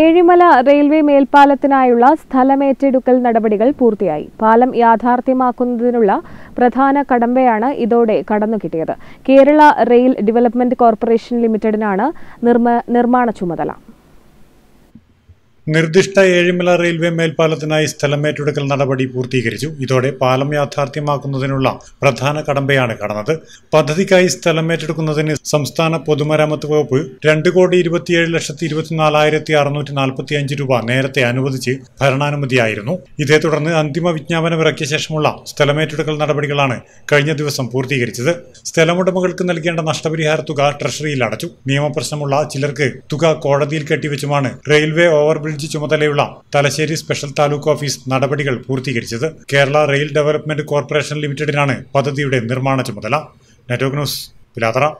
Ezhimala railway മേൽപ്പാലത്തിനായുള്ള സ്ഥലമേറ്റെടുക്കൽ നടപടികൾ പൂർത്തിയായി പാലം യാഥാർത്ഥ്യമാക്കുന്നതിനുള്ള പ്രധാന കടമ്പയാണ് ഇതോടെ കടന്നുകിട്ടിയത് കേരള റെയിൽ ഡെവലപ്മെന്റ് കോർപ്പറേഷൻ ലിമിറ്റഡിനാണ് നിർമ്മാണ ചുമതല നിർദ്ദിഷ്ട ഏഴിമല റെയിൽവേ മേൽപ്പാലത്തിനായി സ്ഥലമേറ്റെടുക്കൽ നടപടി പൂർത്തീകരിച്ചു ഇതോടെ പാലം യാഥാർത്ഥ്യമാക്കുന്നതിനുള്ള പ്രധാന കടമ്പയാണ് കടന്നത് പദ്ധതിക്കായി സ്ഥലമേറ്റെടുക്കുന്നതിന് സംസ്ഥാന പൊതുമരാമത്ത് വകുപ്പ് രണ്ട് കോടി ഇരുപത്തിയേഴ് ലക്ഷത്തി ഇരുപത്തിനാലായിരത്തി അറുന്നൂറ്റി നാൽപ്പത്തി അഞ്ച് രൂപ നേരത്തെ അനുവദിച്ച് ഭരണാനുമതിയായിരുന്നു ഇതേ തുടർന്ന് അന്തിമ വിജ്ഞാപനം ഇറക്കിയ ശേഷമുള്ള സ്ഥലമേറ്റെടുക്കൽ നടപടികളാണ് കഴിഞ്ഞ ദിവസം പൂർത്തീകരിച്ചത് സ്ഥലമുടമകൾക്ക് നൽകേണ്ട നഷ്ടപരിഹാര തുക ട്രഷറിയിൽ അടച്ചു നിയമപ്രശ്നമുള്ള ചിലർക്ക് തുക കോടതിയിൽ കെട്ടിവെച്ചുമാണ് റെയിൽവേ ഓവർബ്രിഡ്ജ് അഞ്ച് ചുമതലയുള്ള തലശ്ശേരി സ്പെഷ്യൽ താലൂക്ക് ഓഫീസ് നടപടികൾ പൂർത്തീകരിച്ചത് കേരള റെയിൽ ഡെവലപ്മെന്റ് കോർപ്പറേഷൻ ലിമിറ്റഡിനാണ് പദ്ധതിയുടെ നിർമ്മാണ ചുമതല നെറ്റോഗ് ന്യൂസ് പിലാതറ